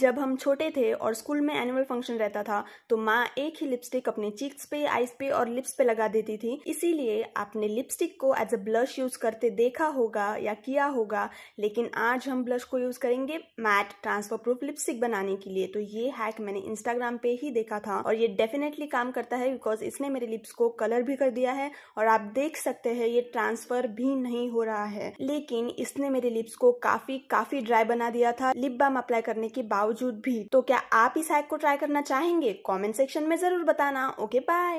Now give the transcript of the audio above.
जब हम छोटे थे और स्कूल में एनुअल फंक्शन रहता था तो माँ एक ही लिपस्टिक अपने चीक्स पे आईज पे और लिप्स पे लगा देती थी इसीलिए आपने लिपस्टिक को एज अ ब्लश यूज करते देखा होगा या किया होगा लेकिन आज हम ब्लश को यूज करेंगे मैट ट्रांसफर प्रूफ लिपस्टिक बनाने के लिए तो ये हैक मैंने इंस्टाग्राम पे ही देखा था और ये डेफिनेटली काम करता है बिकॉज इसने मेरे लिप्स को कलर भी कर दिया है और आप देख सकते हैं ये ट्रांसफर भी नहीं हो रहा है लेकिन इसने मेरे लिप्स को काफी काफी ड्राई बना दिया था लिप बाम अप्लाई करने के बाद बावजूद भी तो क्या आप इस हैक को ट्राई करना चाहेंगे कमेंट सेक्शन में जरूर बताना ओके बाय